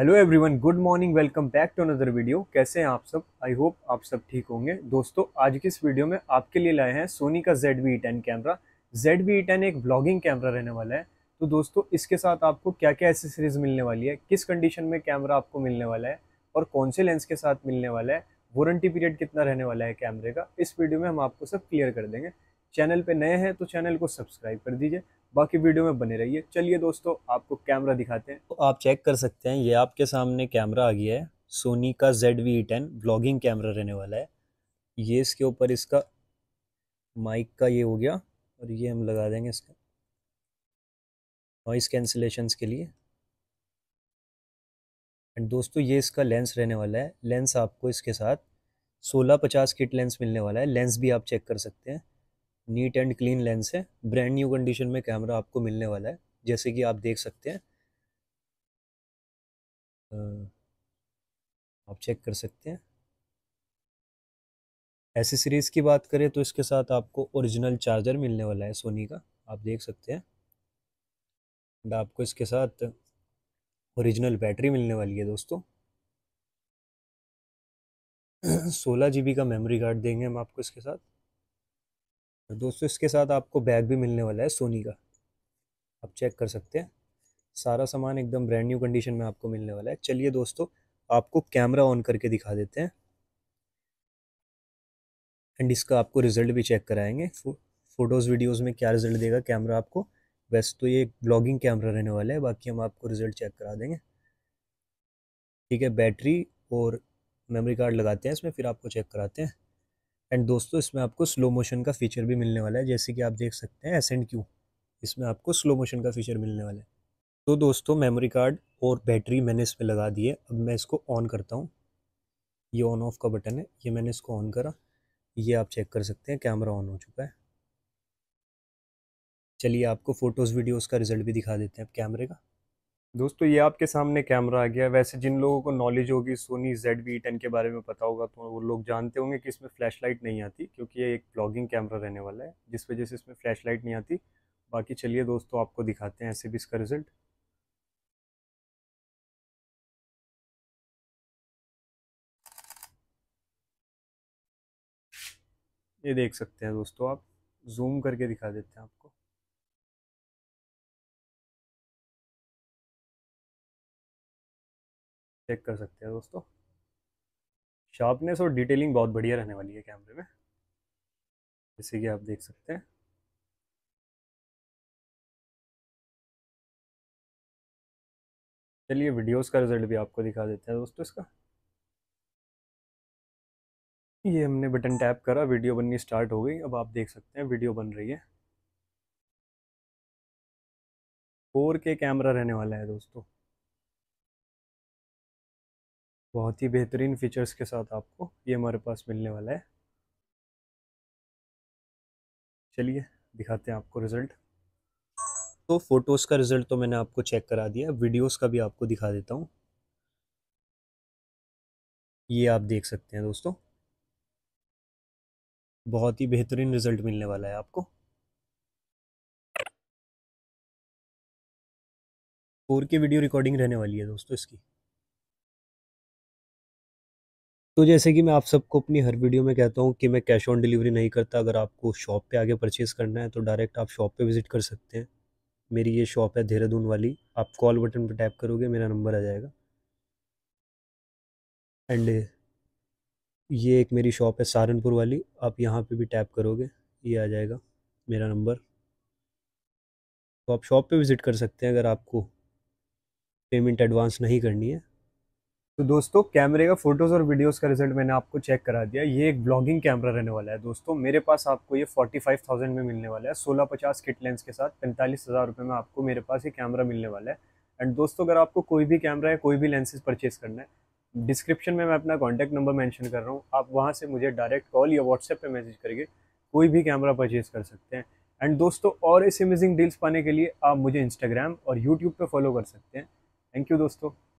hello everyone good morning welcome back to another video कैसे हैं आप सब आई होप आप सब ठीक होंगे दोस्तों आज की इस वीडियो में आपके लिए लाए हैं सोनी का Z V ten camera Z V ten एक ब्लॉगिंग कैमरा रहने वाला है तो दोस्तों इसके साथ आपको क्या क्या एसेसरीज मिलने वाली है किस कंडीशन में कैमरा आपको मिलने वाला है और कौन से लेंस के साथ मिलने वाला है वारंटी पीरियड कितना रहने वाला है कैमरे का इस वीडियो में हम आपको सब क्लियर कर देंगे चैनल पे नए हैं तो चैनल को सब्सक्राइब कर दीजिए बाकी वीडियो में बने रहिए चलिए दोस्तों आपको कैमरा दिखाते हैं तो आप चेक कर सकते हैं ये आपके सामने कैमरा आ गया है सोनी का Z V ten vlogging camera रहने वाला है ये इसके ऊपर इसका माइक का ये हो गया और ये हम लगा देंगे इसका नॉइस कैंसिलेशन के लिए एंड दोस्तों ये इसका लेंस रहने वाला है लेंस आपको इसके साथ सोलह पचास किट लेंस मिलने वाला है लेंस भी आप चेक कर सकते हैं नीट एंड क्लीन लेंस है ब्रांड न्यू कंडीशन में कैमरा आपको मिलने वाला है जैसे कि आप देख सकते हैं आप चेक कर सकते हैं एसेसरीज की बात करें तो इसके साथ आपको ओरिजिनल चार्जर मिलने वाला है सोनी का आप देख सकते हैं एंड आपको इसके साथ ओरिजिनल बैटरी मिलने वाली है दोस्तों सोलह जी का मेमोरी कार्ड देंगे हम आपको इसके साथ दोस्तों इसके साथ आपको बैग भी मिलने वाला है सोनी का आप चेक कर सकते हैं सारा सामान एकदम ब्रांड न्यू कंडीशन में आपको मिलने वाला है चलिए दोस्तों आपको कैमरा ऑन करके दिखा देते हैं एंड इसका आपको रिजल्ट भी चेक कराएंगे फो, फोटोज़ वीडियोज़ में क्या रिजल्ट देगा कैमरा आपको वैसे तो ये ब्लॉगिंग कैमरा रहने वाला है बाकी हम आपको रिजल्ट चेक करा देंगे ठीक है बैटरी और मेमोरी कार्ड लगाते हैं इसमें फिर आपको चेक कराते हैं एंड दोस्तों इसमें आपको स्लो मोशन का फीचर भी मिलने वाला है जैसे कि आप देख सकते हैं एस एंड क्यू इसमें आपको स्लो मोशन का फीचर मिलने वाला है तो दोस्तों मेमोरी कार्ड और बैटरी मैंने इस पर लगा दी है अब मैं इसको ऑन करता हूँ ये ऑन ऑफ का बटन है ये मैंने इसको ऑन करा ये आप चेक कर सकते हैं कैमरा ऑन हो चुका है चलिए आपको फ़ोटोज़ वीडियोज़ का रिज़ल्ट भी दिखा देते हैं अब कैमरे का दोस्तों ये आपके सामने कैमरा आ गया वैसे जिन लोगों को नॉलेज होगी सोनी जेड वी टेन के बारे में पता होगा तो वो लोग जानते होंगे कि इसमें फ्लैशलाइट नहीं आती क्योंकि ये एक ब्लॉगिंग कैमरा रहने वाला है जिस वजह से इसमें फ्लैशलाइट नहीं आती बाकी चलिए दोस्तों आपको दिखाते हैं ऐसे भी इसका रिजल्ट ये देख सकते हैं दोस्तों आप जूम करके दिखा देते हैं आपको चेक कर सकते हैं दोस्तों शार्पनेस और डिटेलिंग बहुत बढ़िया रहने वाली है कैमरे में जैसे कि आप देख सकते हैं चलिए वीडियोस का रिजल्ट भी आपको दिखा देते हैं दोस्तों इसका ये हमने बटन टैप करा वीडियो बननी स्टार्ट हो गई अब आप देख सकते हैं वीडियो बन रही है फोर के कैमरा रहने वाला है दोस्तों बहुत ही बेहतरीन फीचर्स के साथ आपको ये हमारे पास मिलने वाला है चलिए दिखाते हैं आपको रिज़ल्ट तो फ़ोटोज़ का रिज़ल्ट तो मैंने आपको चेक करा दिया वीडियोस का भी आपको दिखा देता हूँ ये आप देख सकते हैं दोस्तों बहुत ही बेहतरीन रिज़ल्ट मिलने वाला है आपको 4K वीडियो रिकॉर्डिंग रहने वाली है दोस्तों इसकी तो जैसे कि मैं आप सबको अपनी हर वीडियो में कहता हूँ कि मैं कैश ऑन डिलीवरी नहीं करता अगर आपको शॉप पे आगे परचेज़ करना है तो डायरेक्ट आप शॉप पे विज़िट कर सकते हैं मेरी ये शॉप है देहरादून वाली आप कॉल बटन पर टैप करोगे मेरा नंबर आ जाएगा एंड ये एक मेरी शॉप है सहारनपुर वाली आप यहाँ पर भी टैप करोगे ये आ जाएगा मेरा नंबर तो आप शॉप पर विज़िट कर सकते हैं अगर आपको पेमेंट एडवांस नहीं करनी है तो दोस्तों कैमरे का फ़ोटोज़ और वीडियोस का रिजल्ट मैंने आपको चेक करा दिया ये एक ब्लॉगिंग कैमरा रहने वाला है दोस्तों मेरे पास आपको ये 45,000 में मिलने वाला है 1650 किट लेंस के साथ पैंतालीस हज़ार रुपये में आपको मेरे पास ये कैमरा मिलने वाला है एंड दोस्तों अगर आपको कोई भी कैमरा या कोई भी लेंसेज परचेज़ करना है डिस्क्रिप्शन में मैं अपना कॉन्टैक्ट नंबर मैंशन कर रहा हूँ आप वहाँ से मुझे डायरेक्ट कॉल या व्हाट्सएप पर मैसेज करके कोई भी कैमरा परचेज़ कर सकते हैं एंड दोस्तों और इस अमेजिंग डील्स पाने के लिए आप मुझे इंस्टाग्राम और यूट्यूब पर फॉलो कर सकते हैं थैंक यू दोस्तों